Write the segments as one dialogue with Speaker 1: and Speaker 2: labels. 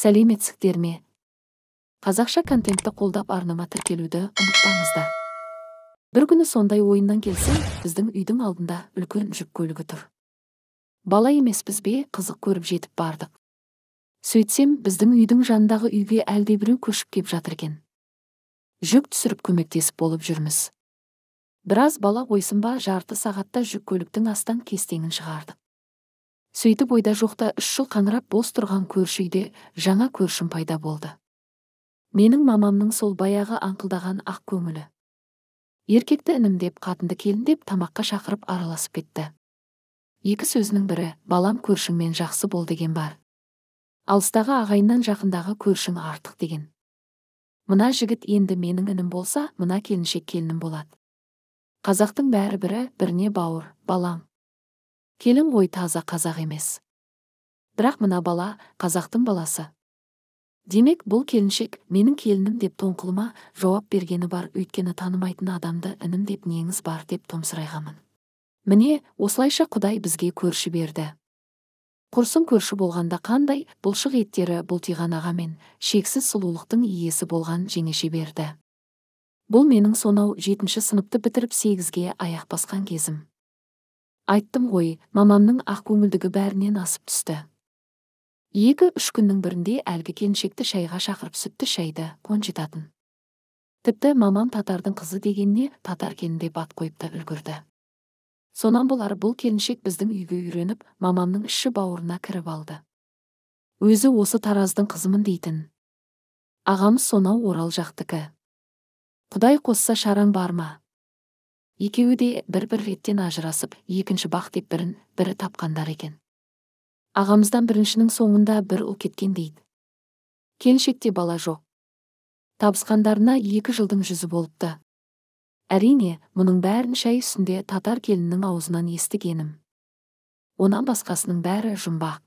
Speaker 1: сәлеметсіздер ме қазақша контентті қолдап арнама тіркелуді ұмытпаңыздар бір күні сондай ойыннан келсем біздің үйдің алдында үлкен жүк көлігі тұр бала емеспіз бе қызық көріп жетіп бардық сөйтсем біздің үйдің жанындағы үйге әлдебіреу көшіп кеп жатыр екен жүк түсіріп көмектесіп болып жүрміз біраз бала ба жарты сағатта жүк көліктің астан кестеңін шығардық сөйтіп ойда жоқта үш жыл қаңырап бос тұрған көрші үйде жаңа көршім пайда болды менің мамамның сол баяғы аңқылдаған ақ көңілі еркекті інім деп қатынды келін деп тамаққа шақырып араласып кетті екі сөзінің бірі балам көршіңмен жақсы бол деген бар алыстағы ағайыннан жақындағы көршің артық деген мына жігіт енді менің інім болса мына келіншек келінім болады қазақтың бәрі бірі біріне бауыр балам келін ғой таза қазақ емес бірақ мына бала қазақтың баласы демек бұл келіншек менің келінім деп тоңқылыма жауап бергені бар өйткені танымайтын адамды інім деп неңіз бар деп томсырайғамын міне осылайша құдай бізге көрші берді құрсын көрші болғанда қандай бұлшық еттері бұлтиған ағамен шексіз сұлулықтың иесі болған жеңеше берді бұл менің сонау жетінші сыныпты бітіріп сегізге аяқ басқан кезім айттым ғой мамамның ақкөңілдігі бәрінен асып түсті екі үш күннің бірінде әлгі келіншекті шайға шақырып сүтті шайды жетатын. тіпті мамам татардың қызы дегеніне татар деп ат қойып та үлгірді сонан болар бұл келіншек біздің үйге үйреніп мамамның іші бауырына кіріп алды өзі осы тараздың қызымын дейтін ағамыз сонау орал жақтыкі. құдай қосса шараң бар ма екеуі де бір бір реттен ажырасып екінші бақ деп бірін бірі тапқандар екен ағамыздан біріншінің соңында бір ұл кеткен дейді келіншекте бала жоқ табысқандарына екі жылдың жүзі болыпты әрине мұның бәрін шай үстінде татар келіннің аузынан естігенім онан басқасының бәрі жұмбақ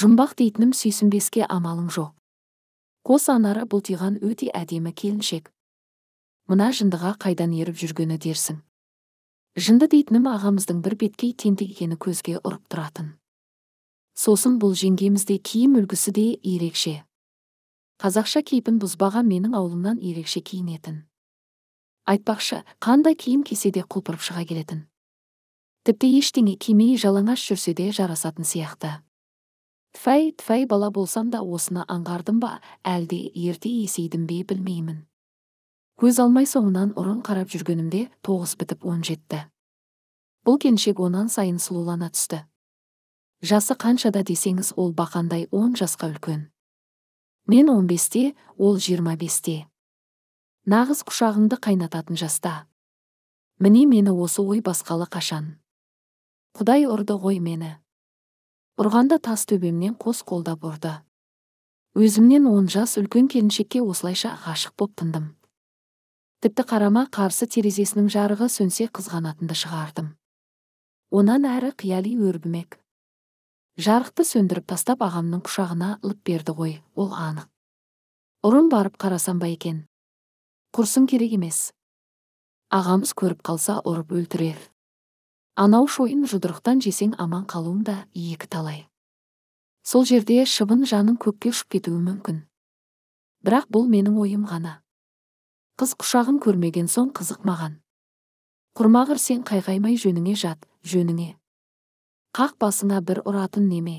Speaker 1: жұмбақ дейтінім сүйсінбеске амалың жоқ қос анары бұлтиған өте әдемі келіншек мына жындыға қайдан еріп жүргені дерсің жынды дейтінім ағамыздың бір беткей тентек екені көзге ұрып тұратын сосын бұл жеңгеміздей киім үлгісі де ерекше қазақша кейпін бұзбаған менің ауылымнан ерекше киінетін айтпақшы қандай киім кисе де құлпырып шыға келетін тіпті ештеңе кимей жалаңаш жүрсе де жарасатын сияқты тфәй тфәй бала болсам да осыны аңғардым ба әлде ерте есейдім бе білмеймін көз алмай соңынан ұрын қарап жүргенімде тоғыз бітіп он жетті бұл келіншек онан сайын сұлулана түсті жасы қаншада десеңіз ол бақандай он жасқа үлкен мен он бесте ол жиырма бесте нағыз құшағыңды қайнататын жаста міне мені осы ой басқалы қашан құдай ұрды ғой мені ұрғанда тас төбемнен қос қолдап ұрды өзімнен он жас үлкен келіншекке осылайша ғашық боп тындым тіпті қарама қарсы терезесінің жарығы сөнсе қызғанатынды шығардым онан әрі қияли өрбімек жарықты сөндіріп тастап ағамның құшағына лып берді ғой ол анық ұрын барып қарасам ба екен құрсын керек емес ағамыз көріп қалса ұрып өлтірер анау шойын жұдырықтан жесең аман қалуым да екі талай сол жерде шыбын жаның көкке ұшып кетуі мүмкін бірақ бұл менің ойым ғана қыз құшағын көрмеген соң қызықмаған құрмағыр сен қайғаймай жөніңе жат жөніңе қақ басына бір ұратын неме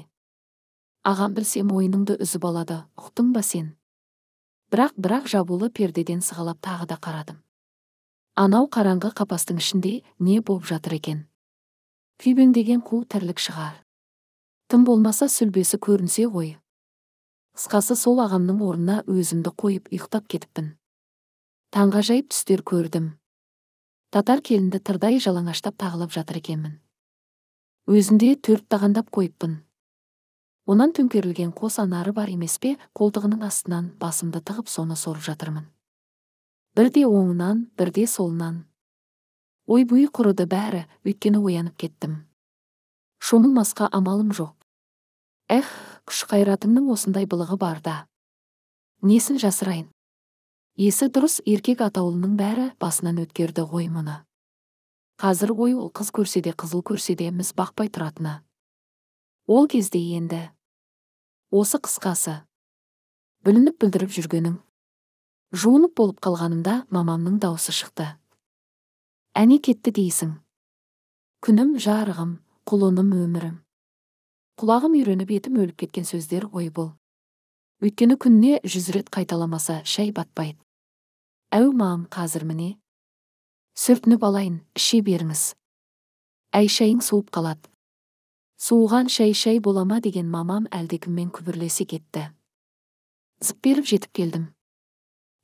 Speaker 1: ағам білсе мойныңды үзіп алады ұқтың ба сен бірақ бірақ жабулы пердеден сығалап тағы да қарадым анау қараңғы қапастың ішінде не болып жатыр екен деген қу тірлік шығар тым болмаса сүлбесі көрінсе ғой қысқасы сол ағамның орнына өзімді қойып ұйықтап кетіппін таңғажайып түстер көрдім татар келінді тырдай жалаңаштап тағылып жатыр екенмін өзінде төрт тағандап қойыппын онан төңкерілген қос анары бар емес пе қолтығының астынан басымды тығып соны сорып жатырмын бірде оңынан бірде солынан ой бұй құрыды бәрі өйткені оянып кеттім шомылмасқа амалым жоқ эх күш қайратымның осындай былығы барда несін жасырайын есі дұрыс еркек атаулының бәрі басынан өткерді ғой мұны қазір ғой ол қыз көрседе, қызыл көрсе де міз бақпай тұратыны ол кезде енді осы қысқасы бүлініп бүлдіріп жүргенің жуынып болып қалғанымда мамамның даусы шықты әне кетті дейсің күнім жарығым құлыным өмірім құлағым үйреніп етім өліп кеткен сөздер ғой бұл өйткені күніне жүз рет қайталамаса шәй батпайды әу мам қазір міне сүртініп алайын іше беріңіз әй шайың суып қалады суыған шай шай бола деген мамам әлдекіммен күбірлесе кетті зып беріп жетіп келдім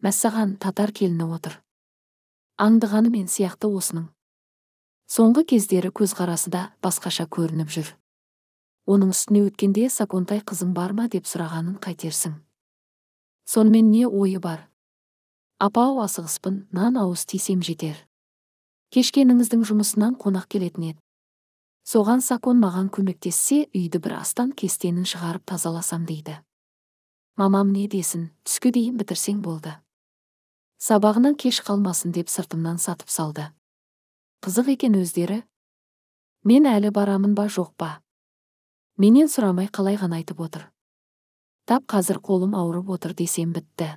Speaker 1: мәссаған татар келіні отыр аңдығаны мен сияқты осының соңғы кездері көзқарасы да басқаша көрініп жүр оның үстіне өткенде саконтай қызың бар ма деп сұрағанын қайтерсің сонымен не ойы бар апау асығыспын нан ауыз тисем жетер кешкеніңіздің жұмысынан қонақ келетін еді соған сакон маған көмектессе үйді бір астан кестенін шығарып тазаласам дейді мамам не десін түске дейін бітірсең болды сабағынан кеш қалмасын деп сыртымнан сатып салды қызық екен өздері мен әлі барамын ба жоқ па менен сұрамай қалай ғана айтып отыр тап қазір қолым ауырып отыр десем бітті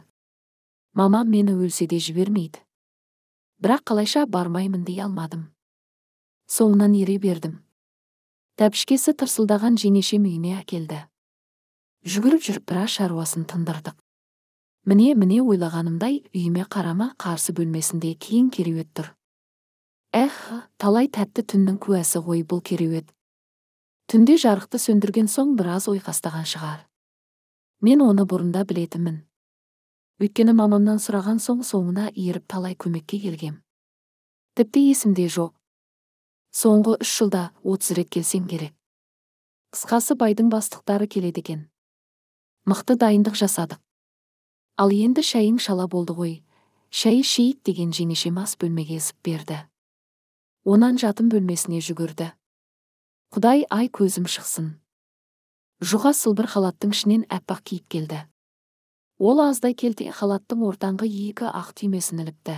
Speaker 1: мамам мені өлсе де жібермейді бірақ қалайша бармаймын дей алмадым соңынан ере бердім тәпішкесі тырсылдаған жеңешем үйіне әкелді жүгіріп жүріп біраз шаруасын тындырдық міне міне ойлағанымдай үйіме қарама қарсы бөлмесінде кейін кереует тұр Әх, талай тәтті түннің куәсі ғой бұл кереует түнде жарықты сөндірген соң біраз ойқастаған шығар мен оны бұрында білетінмін өйткені мамамнан сұраған соң соңына еріп талай көмекке келгем тіпті есімде жоқ соңғы үш жылда отыз рет келсем керек қысқасы байдың бастықтары келеді екен мықты дайындық жасадық ал енді шайың шала болды ғой шай ішейік деген жеңешем ас бөлмеге есіп берді онан жатын бөлмесіне жүгірді құдай ай көзім шықсын жұға сылбыр халаттың ішінен аппақ киіп келді ол аздай келте халаттың ортаңғы екі ақ түймесін іліпті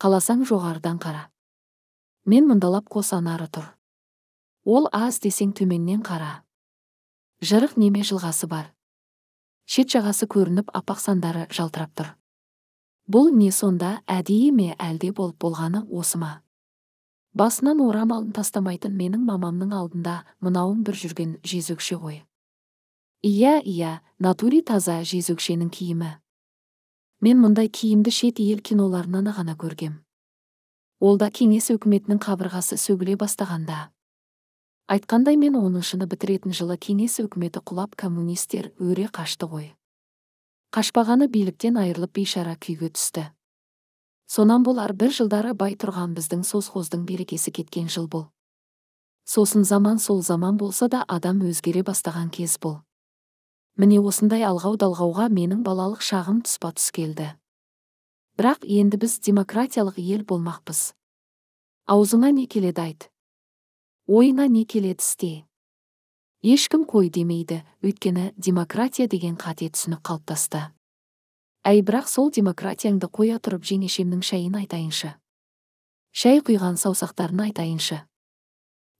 Speaker 1: қаласаң жоғарыдан қара мен мұндалап қос анары тұр ол аз десең төменнен қара жырық неме жылғасы бар шет жағасы көрініп апақ сандары жалтырап тұр бұл не сонда әдейі ме әлде болып болғаны осы ма басынан орамалын тастамайтын менің мамамның алдында мұнауын бір жүрген жезөкше ғой иә иә натури таза жезөкшенің киімі мен мұндай киімді шет ел киноларынан ғана көргем Олда да кеңес өкіметінің қабырғасы сөгіле бастағанда айтқандай мен оныншыны бітіретін жылы кеңес өкіметі құлап коммунистер өре қашты ғой қашпағаны биліктен айырылып бейшара күйге түсті сонан болар бір жылдары бай тұрған біздің созхоздың берекесі кеткен жыл бұл сосын заман сол заман болса да адам өзгере бастаған кез бұл міне осындай алғау далғауға менің балалық шағым тұспа тұс келді бірақ енді біз демократиялық ел болмақпыз аузыңа не келеді айт ойыңа не келеді істе ешкім қой демейді өйткені демократия деген қате түсінік қалыптасты әй бірақ сол демократияңды қоя тұрып жеңешемнің шайын айтайыншы шәй құйған саусақтарын айтайыншы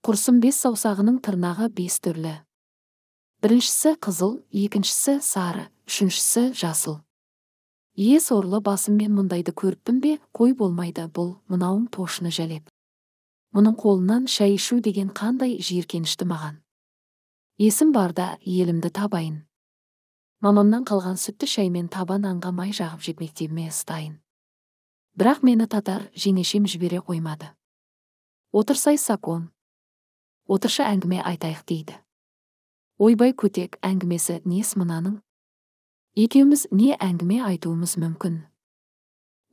Speaker 1: құрсын бес саусағының тырнағы бес түрлі біріншісі қызыл екіншісі сары үшіншісі жасыл е сорлы басым мен мұндайды көріппін бе қой болмайды бұл мынауың тошыны жәлеп мұның қолынан шәй ішу деген қандай жиіркенішті маған есім барда елімді табайын мамамнан қалған сүтті шаймен табан нанға май жағып мектебіме ұстайын. бірақ мені татар жеңешем жібере қоймады отырсай сакон отыршы әңгіме айтайық дейді ойбай көтек әңгімесі нес мынаның екеуміз не әңгіме айтуымыз мүмкін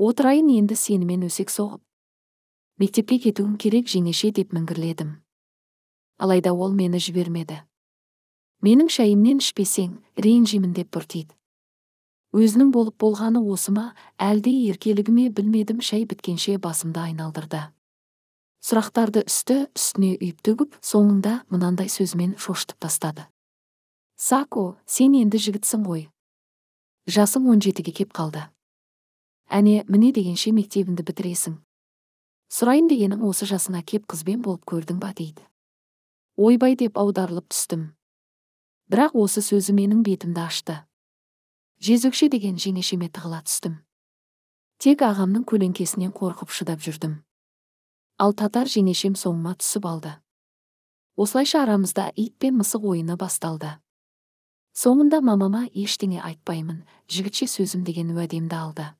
Speaker 1: отырайын енді сенімен өсек соғып мектепке кетуім керек жеңеше деп міңгірледім алайда ол мені жібермеді менің шәйімнен ішпесең ренжимін деп бұртиды өзінің болып болғаны осы ма әлде еркелігіме білмедім шәй біткенше басымды айналдырды сұрақтарды үсті үстіне үйіп төгіп соңында мынандай сөзімен шошытып тастады сако сен енді жігітсің ғой Жасың он жетіге кеп қалды әне міне дегенше мектебіңді бітіресің сұрайын дегенің осы жасына кеп қызбен болып көрдің ба дейді ойбай деп аударылып түстім бірақ осы сөзі менің бетімді ашты жезөкше деген жеңешеме тығыла түстім тек ағамның көлеңкесінен қорқып шыдап жүрдім ал татар жеңешем соңыма түсіп алды осылайша арамызда ит пен мысық ойыны басталды соңында мамама ештеңе айтпаймын жігітше сөзім деген уәдемді алды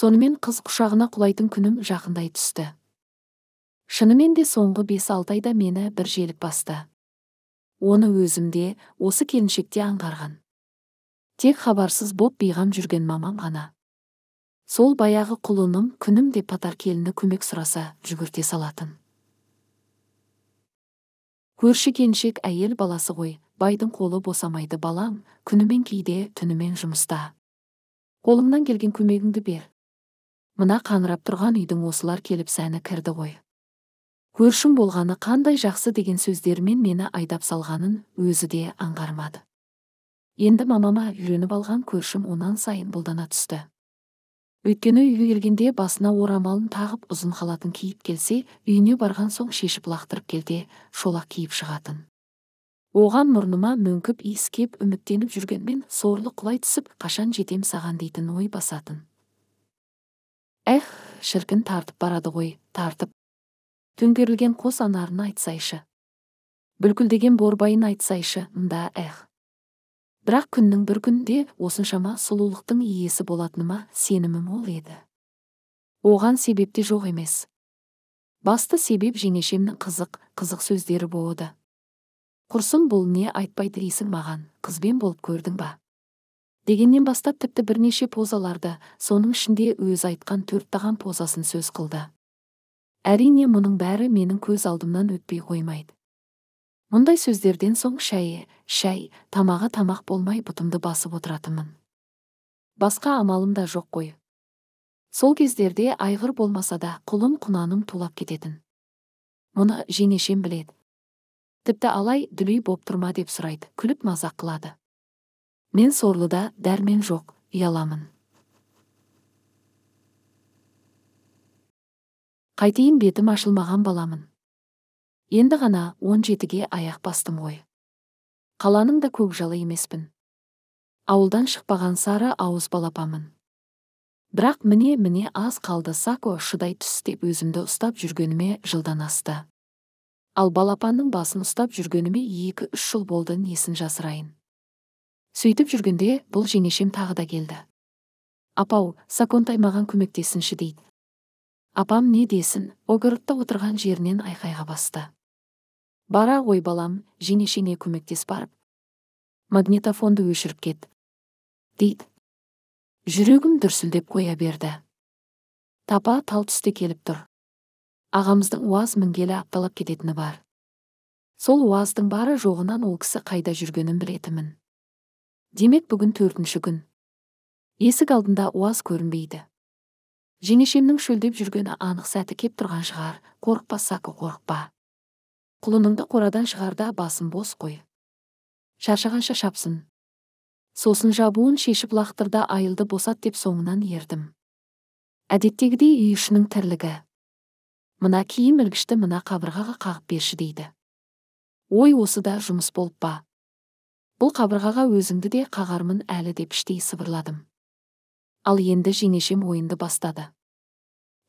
Speaker 1: сонымен қыз құшағына құлайтын күнім жақындай түсті шынымен де соңғы бес алты айда мені бір желік басты оны өзімде осы келіншекте аңғарған тек хабарсыз боп бейғам жүрген мамам ғана сол баяғы құлыным күнім деп келіні көмек сұраса жүгірте салатын көрші келіншек әйел баласы ғой байдың қолы босамайды балам күнімен кейде түнімен жұмыста қолыңнан келген көмегіңді бер мына қаңырап тұрған үйдің осылар келіп сәні кірді ғой көршім болғаны қандай жақсы деген сөздермен мені айдап салғанын өзі де аңғармады енді мамама үйреніп алған көршім онан сайын бұлдана түсті өйткені үйге келгенде басына орамалын тағып ұзын халатын киіп келсе үйіне барған соң шешіп лақтырып келде шолақ киіп шығатын оған мұрныма мүңкіп иіскеп үміттеніп жүргенмен сорлы құлай түсіп қашан жетем саған дейтін ой басатын Әх, шіркін тартып барады ғой тартып төңкерілген қос анарын айтсайшы бүлкілдеген борбайын айтсайшы мда әх бірақ күннің бір күнде осыншама сұлулықтың иесі болатыныма сенімі мол еді оған себеп те жоқ емес басты себеп жеңешемнің қызық қызық сөздері болды құрсын бұл не айтпайды дейсің маған қызбен болып көрдің ба дегеннен бастап тіпті бірнеше позаларды соның ішінде өз айтқан төрттаған позасын сөз қылды әрине мұның бәрі менің көз алдымнан өтпей қоймайды мұндай сөздерден соң шәйі шәй тамағы тамақ болмай бұтымды басып отыратынмын басқа амалым да жоқ қой сол кездерде айғыр болмаса да құлын құнаным тулап кететін мұны жеңешем біледі тіпті алай дүлей боп тұрма деп сұрайды күліп мазақ қылады мен сорлыда дәрмен жоқ ұяламын қайтейін бетім ашылмаған баламын енді ғана он жетіге аяқ бастым ғой қаланың да көкжалы емеспін ауылдан шықпаған сары ауыз балапамын. бірақ міне міне аз қалды сако шыдай түс деп өзімді ұстап жүргеніме жылдан асты ал балапанның басын ұстап жүргеніме екі үш жыл болды несін жасырайын сөйтіп жүргенде бұл жеңешем тағы да келді апау саконтай маған көмектесінші дейді апам не десін огородта отырған жерінен айқайға басты бара ғой балам жеңешеңе көмектес барып магнитофонды өшіріп кет дейді жүрегім дүрсілдеп қоя берді тапа тал түсте келіп тұр ағамыздың уаз мінгелі апталап кететіні бар сол уаздың бары жоғынан ол кісі қайда жүргенін білетінмін демек бүгін төртінші күн есік алдында уаз көрінбейді жеңешемнің шөлдеп жүргені анық сәті кеп тұрған шығар қорықпа сако қорықпа құлыныңды қорадан шығарда басын бос қой шаршағанша шапсын сосын жабуын шешіп лақтырда айылды босат деп соңынан ердім әдеттегідей үй ішінің тірлігі мына киім ілгішті мына қабырғаға қағып берші дейді ой осы да жұмыс болып па бұл қабырғаға өзіңді де қағармын әлі деп іштей сыбырладым ал енді жеңешем ойынды бастады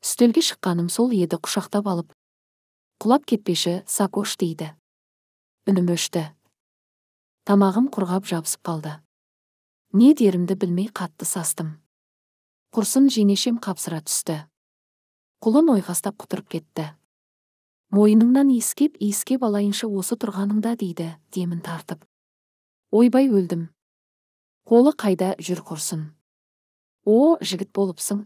Speaker 1: үстелге шыққаным сол еді құшақтап алып құлап кетпеші сакош дейді үнім өшті тамағым құрғап жабысып қалды не дерімді білмей қатты састым құрсын жеңешем қапсыра түсті құлын ойқастап құтырып кетті Мойыныңнан иіскеп иіскеп алайыншы осы тұрғаныңда дейді демін тартып ойбай өлдім қолы қайда жүр құрсын о жігіт болыпсың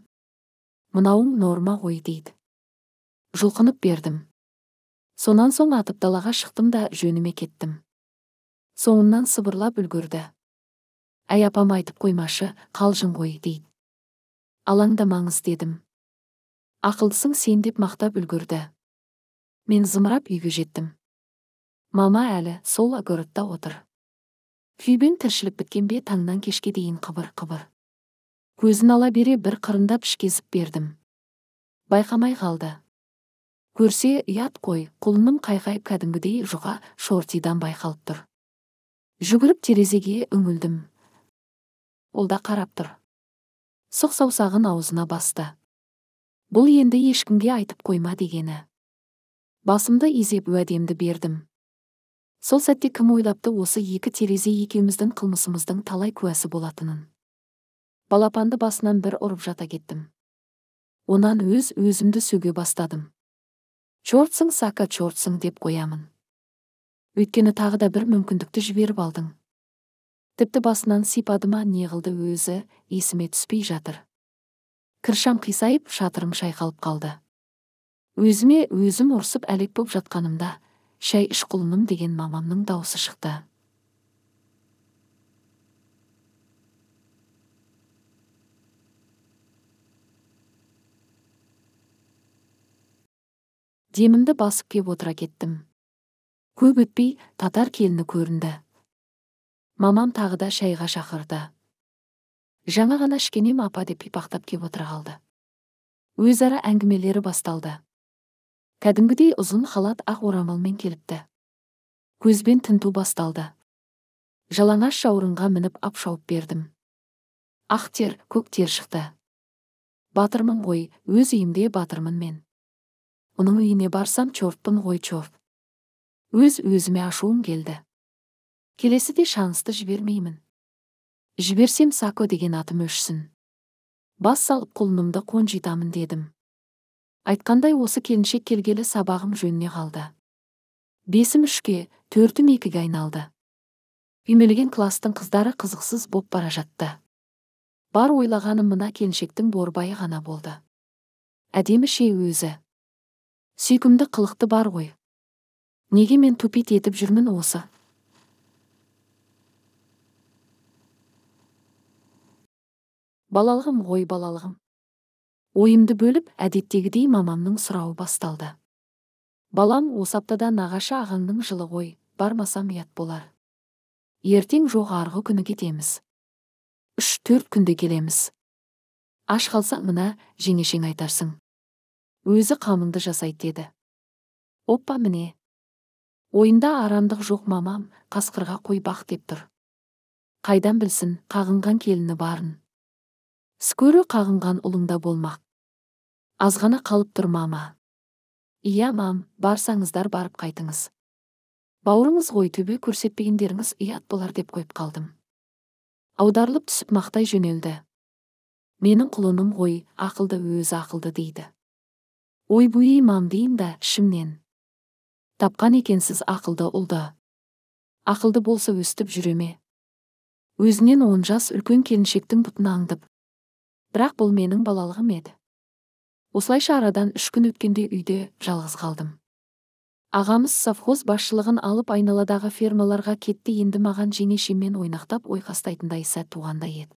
Speaker 1: мынауың норма ғой дейді жұлқынып бердім сонан соң атып далаға шықтым да жөніме кеттім соңынан сыбырлап үлгірді әй апам айтып қоймашы қалжың ғой дейді алаңдамаңыз дедім ақылдысың сен деп мақтап үлгірді мен зымырап үйге жеттім мама әлі сол огородта отыр Күйбен тіршілік біткен бе таңнан кешке дейін қыбыр қыбыр көзін ала бере бір қырындап ішкезіп бердім байқамай қалды көрсе ят қой құлыным қайқайып кәдімгідей жұға шортидан байқалып тұр жүгіріп терезеге үңілдім ол да қарап тұр сұқ саусағын аузына басты бұл енді ешкімге айтып қойма дегені басымды изеп уәдемді бердім сол сәтте кім ойлапты осы екі терезе екеуміздің қылмысымыздың талай куәсі болатынын балапанды басынан бір ұрып жата кеттім онан өз өзімді сөге бастадым чортсың сака чортсың деп қоямын өйткені тағы да бір мүмкіндікті жіберіп алдың тіпті басынан сипадыма неғылды өзі есіме түспей жатыр кіршам қисайып шатырым шайқалып қалды өзіме өзім ұрсып әлек боп жатқанымда шәй ішқұлыным деген мамамның даусы шықты демімді басып кеп отыра кеттім көп өтпей татар келіні көрінді мамам тағы да шайға шақырды жаңа ғана ішкенем апа деп пипақтап кеп отыра қалды өзара әңгімелері басталды кәдімгідей ұзын халат ақ орамалмен келіпті көзбен тінту басталды жалаңаш жауырынға мініп ап шауып бердім ақ тер көк тер шықты батырмын ғой өз үйімде батырмын мен оның үйіне барсам чортпын ғой өз өзіме ашуым келді Келесі де шансты жібермеймін жіберсем сако деген атым өшсін бас салып құлынымды қонжитамын дедім айтқандай осы келіншек келгелі сабағым жөніне қалды бесім үшке төртім екіге айналды үймелеген кластың қыздары қызықсыз боп бара жатты бар ойлағаным мына келіншектің борбайы ғана болды әдемі ше өзі сүйкімді қылықты бар ғой неге мен тупит етіп жүрмін осы балалығым ғой балалығым ойымды бөліп әдеттегідей мамамның сұрауы басталды балам осы аптада нағашы ағаңның жылы ғой бармасам ұят болар ертең арғы күні кетеміз үш төрт күнде келеміз аш қалсаң мына жеңешең айтарсың өзі қамынды жасайды деді оппа міне ойында арамдық жоқ мамам қасқырға қой бақ деп тұр қайдан білсін қағынған келіні барын скөрі қағынған ұлыңда болмақ азғана қалып тұр мама иә мам барсаңыздар барып қайтыңыз бауырыңыз ғой төбе көрсетпегендеріңіз ұят болар деп қойып қалдым аударылып түсіп мақтай жөнелді менің құлыным ғой ақылды өз ақылды дейді ойбуй имам дейм да ішімнен тапқан екенсіз ақылды ұлды ақылды болса өстіп жүреме. өзінен он жас үлкен келіншектің бұтын аңдып бірақ бұл менің балалығым еді осылайша арадан үш күн өткенде үйде жалғыз қалдым ағамыз совхоз басшылығын алып айналадағы фермаларға кетті енді маған жеңешеммен ойнақтап ойқастайтындай сәт туғандай еді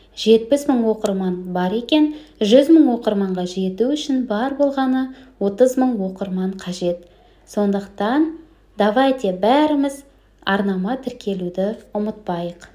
Speaker 1: 70 мұн оқырман бар екен, 100 мұн оқырманға жету үшін бар болғаны 30 мұн оқырман қажет. Сондықтан, давайте бәріміз арнама тіркелуді ұмытпайық.